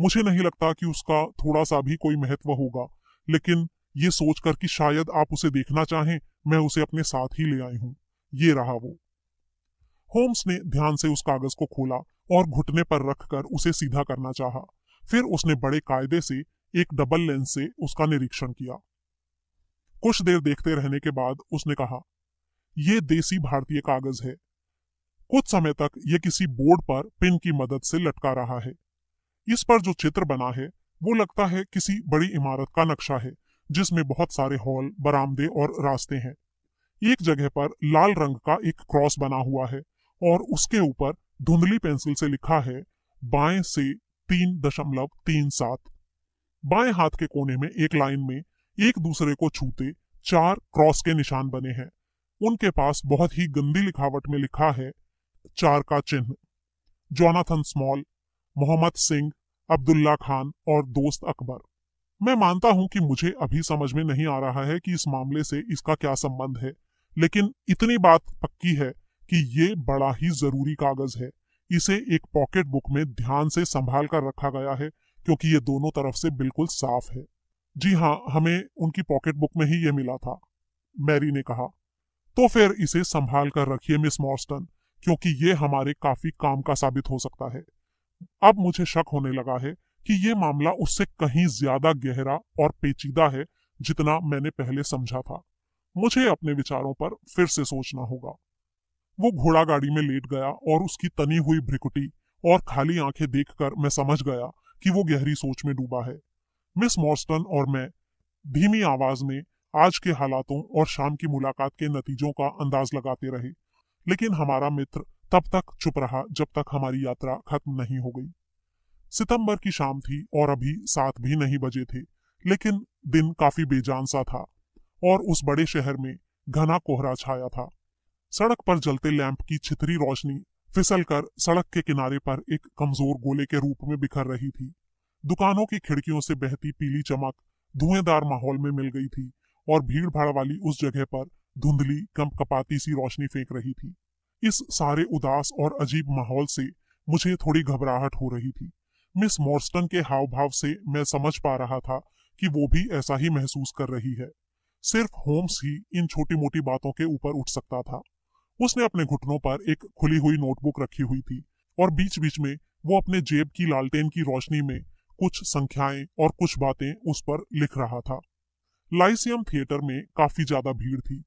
मुझे नहीं लगता कि उसका थोड़ा सा भी कोई महत्व होगा लेकिन ये सोचकर कि शायद आप उसे देखना चाहें मैं उसे अपने साथ ही ले आई हूं ये रहा वो होम्स ने ध्यान से उस कागज को खोला और घुटने पर रखकर उसे सीधा करना चाहा फिर उसने बड़े कायदे से एक डबल लेंस से उसका निरीक्षण किया कुछ देर देखते रहने के बाद उसने कहा यह देसी भारतीय कागज है कुछ समय तक यह किसी बोर्ड पर पिन की मदद से लटका रहा है इस पर जो चित्र बना है वो लगता है किसी बड़ी इमारत का नक्शा है जिसमें बहुत सारे हॉल बरामदे और रास्ते हैं एक जगह पर लाल रंग का एक क्रॉस बना हुआ है और उसके ऊपर धुंधली पेंसिल से लिखा है बाएं से तीन दशमलव तीन सात बाएं हाथ के कोने में एक लाइन में एक दूसरे को छूते चार क्रॉस के निशान बने हैं उनके पास बहुत ही गंदी लिखावट में लिखा है चार का चिन्ह जोनाथन स्मॉल मोहम्मद सिंह अब्दुल्ला खान और दोस्त अकबर मैं मानता हूं कि मुझे अभी समझ में नहीं आ रहा है कि इस मामले से इसका क्या संबंध है लेकिन इतनी बात पक्की है कि ये बड़ा ही जरूरी कागज है इसे एक पॉकेट बुक में ध्यान से संभाल कर रखा गया है क्योंकि ये दोनों तरफ से बिल्कुल साफ है जी हाँ हमें उनकी पॉकेट बुक में ही ये मिला था मैरी ने कहा तो फिर इसे संभाल कर रखिए मिस मॉर्स्टन क्योंकि ये हमारे काफी काम का साबित हो सकता है अब मुझे शक होने लगा है कि ये मामला उससे कहीं ज्यादा गहरा और पेचीदा है जितना मैंने पहले समझा था मुझे अपने विचारों पर फिर से सोचना होगा वो घोड़ा गाड़ी में लेट गया और उसकी तनी हुई भ्रिकुटी और खाली आंखें देखकर मैं समझ गया कि वो गहरी सोच में डूबा है मिस मॉर्स्टन और मैं धीमी आवाज में आज के हालातों और शाम की मुलाकात के नतीजों का अंदाज लगाते रहे लेकिन हमारा मित्र तब तक चुप रहा जब तक हमारी यात्रा खत्म नहीं हो गई सितंबर की शाम थी और अभी सात भी नहीं बजे थे लेकिन दिन काफी बेजान सा था और उस बड़े शहर में घना कोहरा छाया था सड़क पर जलते लैंप की छितरी रोशनी फिसल कर सड़क के किनारे पर एक कमजोर गोले के रूप में बिखर रही थी दुकानों की खिड़कियों से बहती पीली चमक धुएंदार माहौल में मिल गई थी और भीड़ भाड़ वाली उस जगह पर धुंधली कम कपाती सी रोशनी फेंक रही थी इस सारे उदास और अजीब माहौल से मुझे थोड़ी घबराहट हो रही थी मिस मॉर्स्टन के हाव भाव से मैं समझ पा रहा था कि वो भी ऐसा ही महसूस कर रही है सिर्फ होम्स ही इन छोटी मोटी बातों के ऊपर उठ सकता था उसने अपने घुटनों पर एक खुली हुई नोटबुक रखी हुई थी और बीच बीच में वो अपने जेब की लालटेन की रोशनी में कुछ संख्याएं और कुछ बातें उस पर लिख रहा था लाइसियम थिएटर में काफी ज्यादा भीड़ थी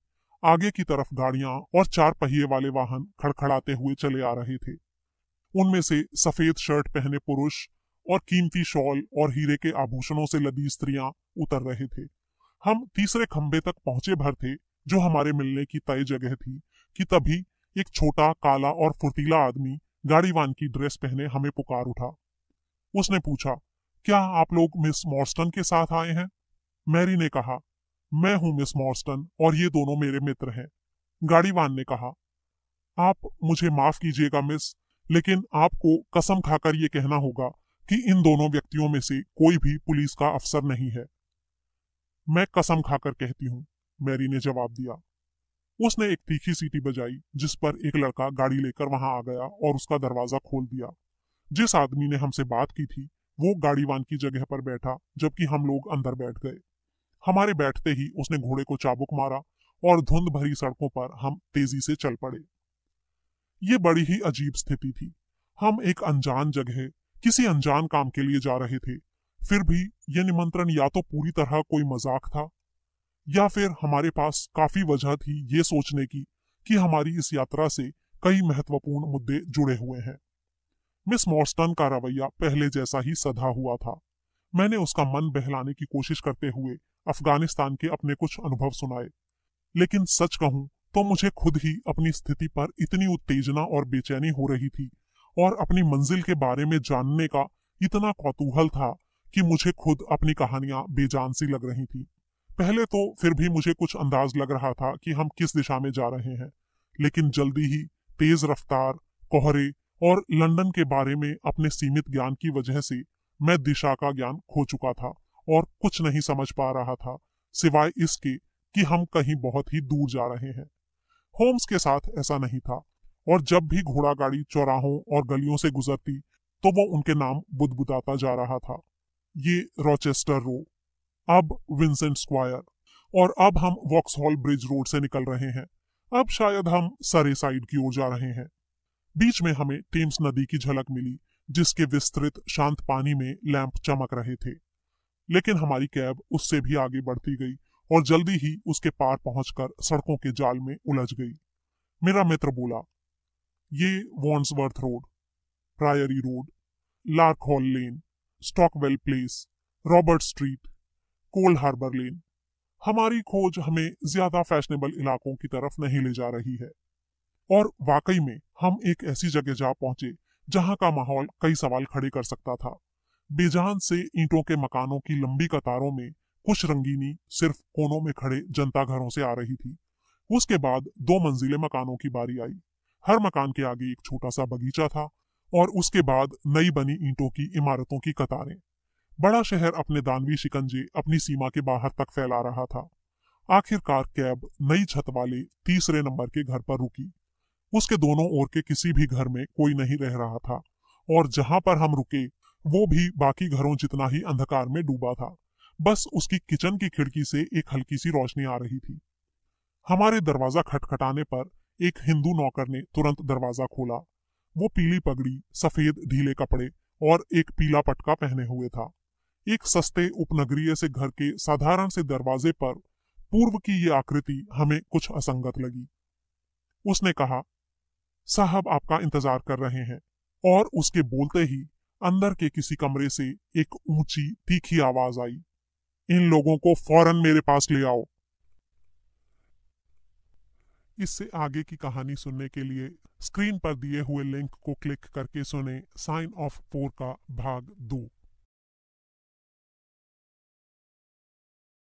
आगे की तरफ गाड़ियां और चार पहिए वाले वाहन खड़खड़ाते हुए चले आ रहे थे उनमें से सफेद शर्ट पहने पुरुष और कीमती शॉल और हीरे के आभूषणों से लदी स्त्रियां उतर रहे थे हम तीसरे खंबे तक पहुंचे भर थे जो हमारे मिलने की तय जगह थी कि तभी एक छोटा काला और फुर्तीला आदमी गाड़ीवान की ड्रेस पहने हमें पुकार उठा उसने पूछा क्या आप लोग मिस मॉर्स्टन के साथ आए हैं मैरी ने कहा मैं हूं मिस मॉर्स्टन और ये दोनों मेरे मित्र हैं गाड़ीवान ने कहा आप मुझे माफ कीजिएगा मिस लेकिन आपको कसम खाकर ये कहना होगा कि इन दोनों व्यक्तियों में से कोई भी पुलिस का अफसर नहीं है मैं कसम खाकर कहती हूं मैरी ने जवाब दिया उसने एक तीखी सीटी बजाई जिस पर एक लड़का गाड़ी लेकर वहां आ गया और उसका दरवाजा खोल दिया जिस आदमी ने हमसे बात की थी वो गाड़ीवान की जगह पर बैठा जबकि हम लोग अंदर बैठ गए हमारे बैठते ही उसने घोड़े को चाबुक मारा और धुंध भरी सड़कों पर हम तेजी से चल पड़े ये बड़ी ही अजीब स्थिति थी हम एक अनजान जगह किसी अनजान काम के लिए जा रहे थे फिर भी यह निमंत्रण या तो पूरी तरह कोई मजाक था या फिर हमारे पास काफी वजह थी ये सोचने की कि हमारी इस यात्रा से कई महत्वपूर्ण मुद्दे जुड़े हुए हैं मिस मॉर्स्टन का रवैया पहले जैसा ही सधा हुआ था मैंने उसका मन बहलाने की कोशिश करते हुए अफगानिस्तान के अपने कुछ अनुभव सुनाए लेकिन सच कहूं तो मुझे खुद ही अपनी स्थिति पर इतनी उत्तेजना और बेचैनी हो रही थी और अपनी मंजिल के बारे में जानने का इतना कौतूहल था कि मुझे खुद अपनी कहानियां बेजान सी लग रही थी पहले तो फिर भी मुझे कुछ अंदाज लग रहा था कि हम किस दिशा में जा रहे हैं लेकिन जल्दी ही तेज रफ्तार कोहरे और लंदन के बारे में अपने सीमित ज्ञान की वजह से मैं दिशा का ज्ञान खो चुका था और कुछ नहीं समझ पा रहा था सिवाय इसके कि हम कहीं बहुत ही दूर जा रहे हैं होम्स के साथ ऐसा नहीं था और जब भी घोड़ा गाड़ी चौराहों और गलियों से गुजरती तो वो उनके नाम बुदबुदाता जा रहा था ये रोचेस्टर रो अब विंसेंट स्क्वायर और अब हम वॉक्सहॉल ब्रिज रोड से निकल रहे हैं अब शायद हम सरे साइड की ओर जा रहे हैं बीच में हमें टेम्स नदी की झलक मिली जिसके विस्तृत शांत पानी में लैंप चमक रहे थे लेकिन हमारी कैब उससे भी आगे बढ़ती गई और जल्दी ही उसके पार पहुंचकर सड़कों के जाल में उलझ गई मेरा मित्र बोला ये Wandsworth Road Priory Road Lark Hall Lane Stockwell Place Robert Street Cold Harbour Lane हमारी खोज हमें ज्यादा फैशनेबल इलाकों की तरफ नहीं ले जा रही है और वाकई में हम एक ऐसी जगह जा पहुंचे जहां का माहौल कई सवाल खड़े कर सकता था बेजान से ईंटों के मकानों की लंबी कतारों में कुछ रंगीनी सिर्फ कोनों में खड़े जनता घरों से आ रही थी उसके बाद दो मंजिले मकानों की बारी आई हर मकान के आगे एक छोटा सा बगीचा था और उसके बाद नई बनी ईंटों की इमारतों की कतारें बड़ा शहर अपने दानवी शिकंजे अपनी सीमा के बाहर तक फैला रहा था आखिरकार कैब नई छत वाले तीसरे नंबर के घर पर रुकी उसके दोनों ओर के किसी भी घर में कोई नहीं रह रहा था और जहां पर हम रुके वो भी बाकी घरों जितना ही अंधकार में डूबा था बस उसकी किचन की खिड़की से एक हल्की सी रोशनी आ रही थी हमारे दरवाजा खटखटाने पर एक हिंदू नौकर ने तुरंत दरवाजा खोला वो पीली पगड़ी सफेद ढीले कपड़े और एक पीला पटका पहने हुए था एक सस्ते उपनगरीय से घर के साधारण से दरवाजे पर पूर्व की ये आकृति हमें कुछ असंगत लगी उसने कहा साहब आपका इंतजार कर रहे हैं और उसके बोलते ही अंदर के किसी कमरे से एक ऊंची तीखी आवाज आई इन लोगों को फौरन मेरे पास ले आओ इससे आगे की कहानी सुनने के लिए स्क्रीन पर दिए हुए लिंक को क्लिक करके सुने साइन ऑफ फोर का भाग दो